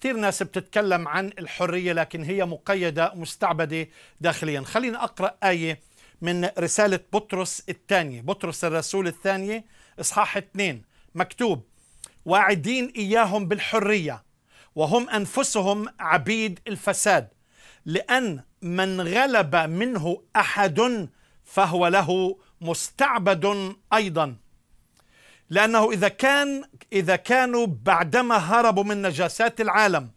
كثير ناس بتتكلم عن الحرية لكن هي مقيدة مستعبدة داخليا خلينا أقرأ آية من رسالة بطرس الثانية بطرس الرسول الثانية إصحاح 2 مكتوب واعدين إياهم بالحرية وهم أنفسهم عبيد الفساد لأن من غلب منه أحد فهو له مستعبد أيضاً لأنه إذا كان إذا كانوا بعدما هربوا من نجاسات العالم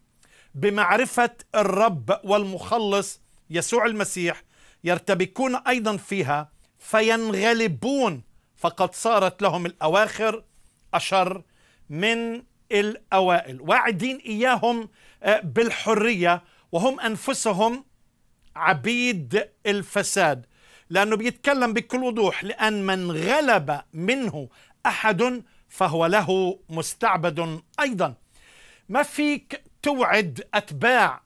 بمعرفة الرب والمخلص يسوع المسيح يرتبكون أيضا فيها فينغلبون فقد صارت لهم الأواخر أشر من الأوائل واعدين إياهم آه، بالحرية وهم أنفسهم عبيد الفساد لأنه بيتكلم بكل وضوح لأن من غلب منه أحد فهو له مستعبد أيضا ما فيك توعد أتباع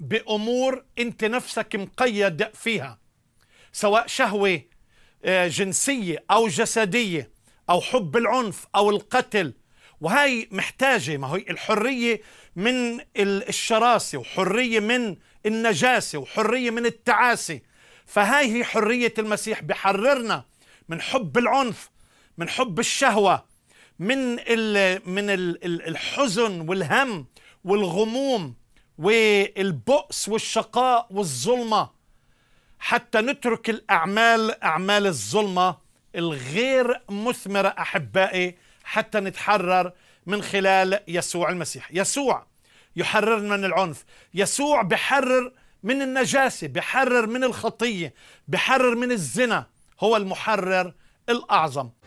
بأمور أنت نفسك مقيد فيها سواء شهوة آه، جنسية أو جسدية أو حب العنف أو القتل وهي محتاجة ما هي الحرية من الشراسة وحرية من النجاسة وحرية من التعاسة فهاي هي حرية المسيح بحررنا من حب العنف من حب الشهوة من من الحزن والهم والغموم والبؤس والشقاء والظلمة حتى نترك الأعمال أعمال الظلمة الغير مثمرة أحبائي حتى نتحرر من خلال يسوع المسيح يسوع يحررنا من العنف يسوع بحرر من النجاسة بحرر من الخطية بحرر من الزنا هو المحرر الأعظم